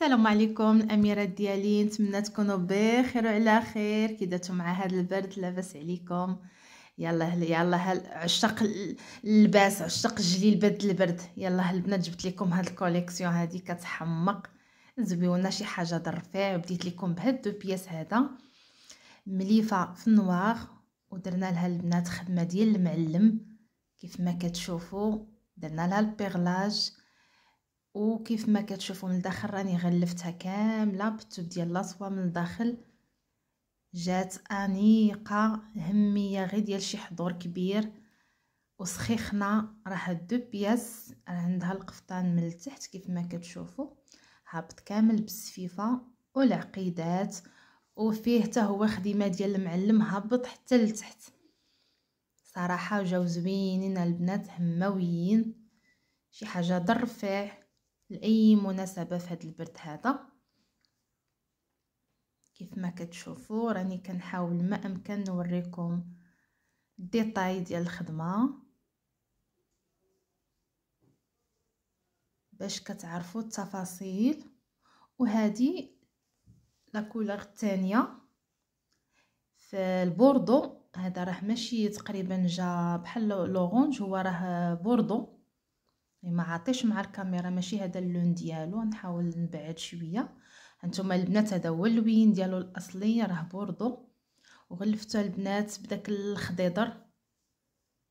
السلام عليكم الاميرات ديالي نتمنى تكونوا بخير وعلى خير كي داتوا مع هذا البرد لاباس عليكم يلا هل يلا هل عشاق اللباس عشاق الجليل بد البرد يلا البنات جبت لكم هاد الكوليكسيون هادي كتحمق زويونه شي حاجه ظرفيه بديت لكم بهاد دو بياس هذا مليفه في النوار ودرنا لها البنات خدمه ديال المعلم كيف ما كتشوفوا درنا لها البيغلاج وكيف ما كتشوفوا من الداخل راني غلفتها كامله بالتوب ديال لاصوا من الداخل جات انيقه هميه غير ديال شي حضور كبير وسخيخنا راه دو بياس عندها القفطان من التحت كيف ما كتشوفوا هابط كامل بالسفيفه والعقيدات وفيه حتى هو خديمه ديال المعلم هابط حتى لتحت صراحه جاو زوينين البنات هماويين شي حاجه ضرفع لاي مناسبه في هذا البرد هذا كيف ما كتشوفوا راني كنحاول ما امكن نوريكم الديتاي ديال الخدمه باش كتعرفوا التفاصيل وهذه كولور الثانيه في البوردو هذا راه ماشي تقريبا جا بحال لورونج هو راه بوردو ما عاطيش مع الكاميرا ماشي هذا اللون ديالو نحاول نبعد شويه هانتوما البنات هذا هو اللوين ديالو الاصلي راه بوردو وغلفتو البنات بداك الخضيضر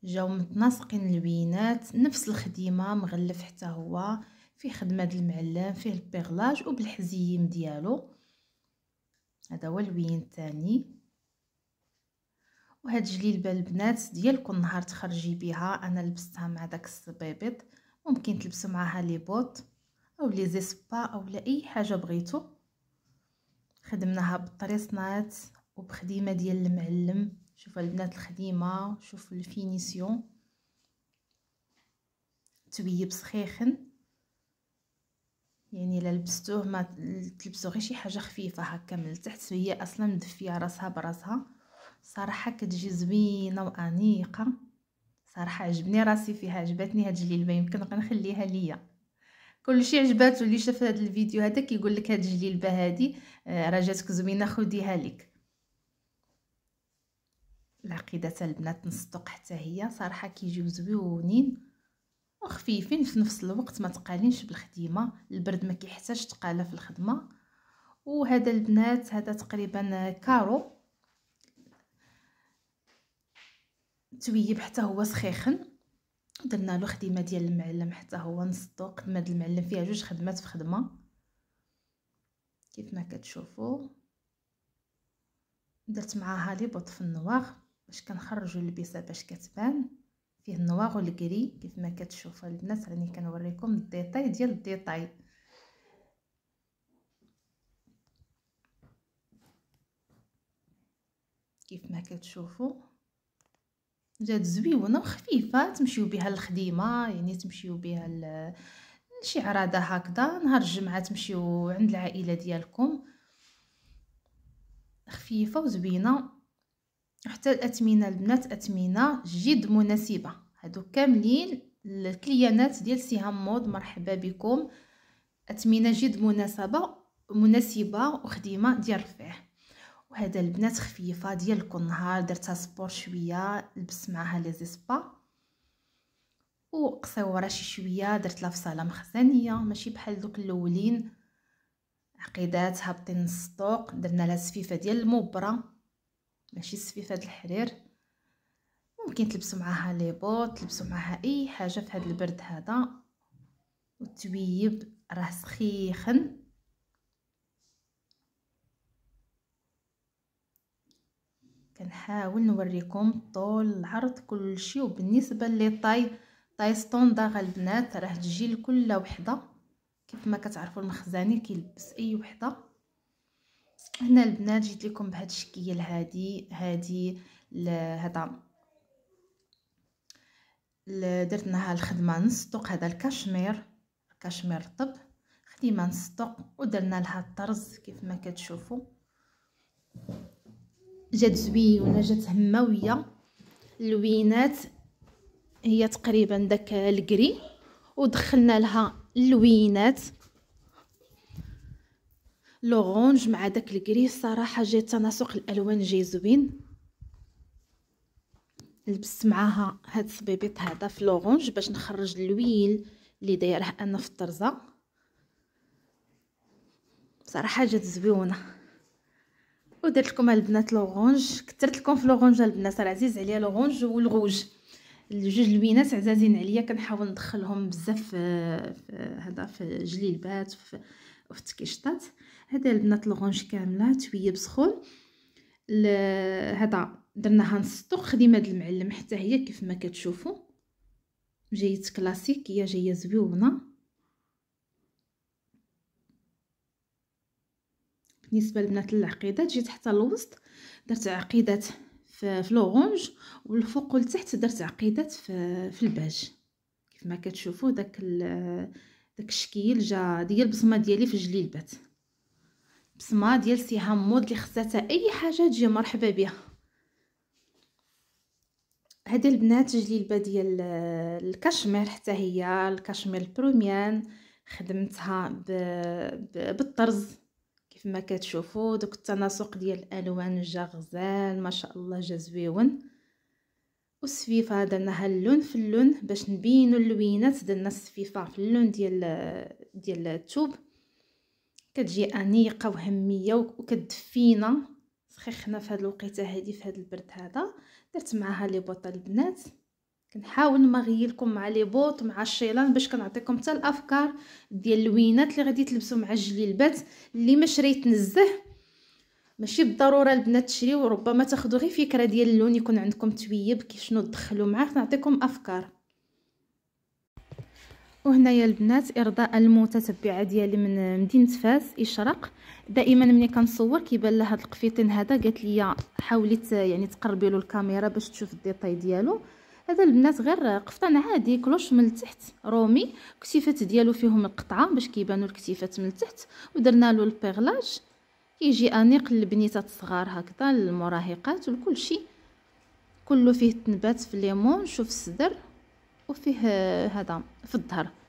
جاو متناسقين اللوينات نفس الخديمه مغلف حتى هو فيه خدمه د المعلم فيه البيغلاج وبالحزيم ديالو هذا هو اللوين الثاني وهاد جليبه البنات ديالكم نهار تخرجي بها انا لبستها مع داك الصبيبط ممكن تلبسوا معها لي بوت او لي زيسبا او لا اي حاجه بغيتو خدمناها بالطريصنات وبخديمه ديال المعلم شوفوا البنات الخديمه شوفوا الفينيسيون تويب سخيخن يعني الا لبستوه ما تلبسوا غير شي حاجه خفيفه هكا من التحت هي اصلا مدفيه راسها براسها صراحه كتجي زوينه وانيقه صراحه عجبني راسي فيها عجبتني هاد الجليلبه يمكن غنخليها ليا كلشي عجباتو اللي شاف هاد الفيديو هذا كيقول لك هاد الجليلبه هادي آه، راه جاتك زوينه خديها لك العقيده تاع البنات نصدق حتى هي صراحه كيجيو زويونين وخفيفين في نفس الوقت ما تقالينش بالخديمه البرد ما كيحتاج تقاله في الخدمه وهذا البنات هذا تقريبا كارو تويب حتى هو سخيخن درنا له خديمه ديال المعلم حتى هو نصدو الضوء خدمه المعلم فيها جوج خدمات في خدمه كيف ما كتشوفوا درت معاها لي بوط في النواغ باش كنخرجوا اللبسه باش كتبان فيه النواغ والكري كيف ما كتشوفوا البنات راني كنوريكم الديتاي ديال الديتاي كيف ما كتشوفوا جات زويونه وخفيفه تمشيو بها للخديمه يعني تمشيو بها ل... شي عراضه هكذا نهار الجمعه تمشيو عند العائله ديالكم خفيفه وزوينه حتى الاثمنه البنات اثمنه جد مناسبه هادو كاملين الكليانات ديال سهام مود مرحبا بكم اثمنه جد مناسبه مناسبه وخديمه ديال رفيع وهذا البنات خفيفه ديالكم النهار درتها سبور شويه لبست معها لي زيسبا وقصوره شي شويه درت لها فصاله مخزنيه ماشي بحال دوك الاولين عقيدات هابطين السطوق درنا لها سفيفه ديال المبره ماشي سفيفه الحرير ممكن تلبسوا معاها لي بوط تلبسوا معاها اي حاجه في هذا البرد هذا وتويب راه سخيخن كنحاول نوريكم طول العرض كلشي وبالنسبه لي طاي طاي ستوندار البنات راه تجي لكل وحده كيف ما كتعرفوا المخزاني كيلبس اي وحده هنا البنات جيت لكم بهذا الشكل هادي هادي هذا درت لها الخدمه نستوق هذا الكشمير كشمير طب خديمه نستوق ودرنا لها الطرز كيف ما كتشوفوا جات زوينه جات هماويه اللوينات هي تقريبا داك الكري ودخلنا لها اللوينات لورونج مع داك الكري الصراحه جا تناسق الالوان جاي زوين لبست معاها هاد الصبيبيط هذا في لورونج باش نخرج اللويل اللي دايره انا في الطرزه صراحه جات زويونه ودرت لكم البنات لوغونج كثرت لكم في لوغونج البنات راه عزيز عليا لورانج والغوج الجوج لوينات عزازين عليا كنحاول ندخلهم بزاف هذا في جليلبات في في التكيشطات هذا البنات لوغونج كامله تويب سخون هذا درناها نسطو خديمه د المعلم حتى هي كيف ما كتشوفوا جايه كلاسيك هي جايه زويونه بالنسبه لبنات العقيدات جيت حتى الوسط درت عقيدات في, في والفوق والتحت درت عقيدات في, في الباج كيف ما كتشوفوا داك داك الشكل جا ديال البصمه ديالي في جليلبات بصمه ديال سي هامود اللي خصاتها اي حاجه تجي مرحبا بها هذه البنات جليلبه ديال الكشمير حتى هي الكشمير بروميان خدمتها بالطرز كما كتشوفوا دوك التناسق ديال الالوان جا غزال ما شاء الله جا زويون والسفيفه درناها اللون في اللون باش نبينوا اللوينات درنا السفيفه في اللون ديال ديال الثوب كتجي انيقه وهميه وكتدفينا سخيخنا في هذه الوقيته هادي في هذا البرد هذا درت معاها لي بوطه البنات كنحاول نمغيلكم مع لي بوط مع الشيلان باش كنعطيكم حتى الافكار ديال اللوينات اللي غادي تلبسوا مع الجليبات اللي ما شريت نزه ماشي بالضروره البنات تشريو ربما تاخذوا غير فكره ديال اللون يكون عندكم تويب كيف شنو تدخلوا معاه نعطيكم افكار يا البنات ارضاء المتتبعه ديالي من مدينه فاس اشراق دائما ملي كنصور كيبان لها هذا القفيطين هذا قالت لي حاولي يعني تقربي له الكاميرا باش تشوف الديتاي ديالو هذا البنات غير قفطان عادي كلوش من التحت رومي كتيفات ديالو فيهم القطعه باش كيبانوا الكتيفات من التحت ودرنا له البيغلاج كيجي انيق للبنيتات الصغار هكذا للمراهقات شيء كله فيه تنبات في الليمون شوف الصدر وفيه آه، هذا في الظهر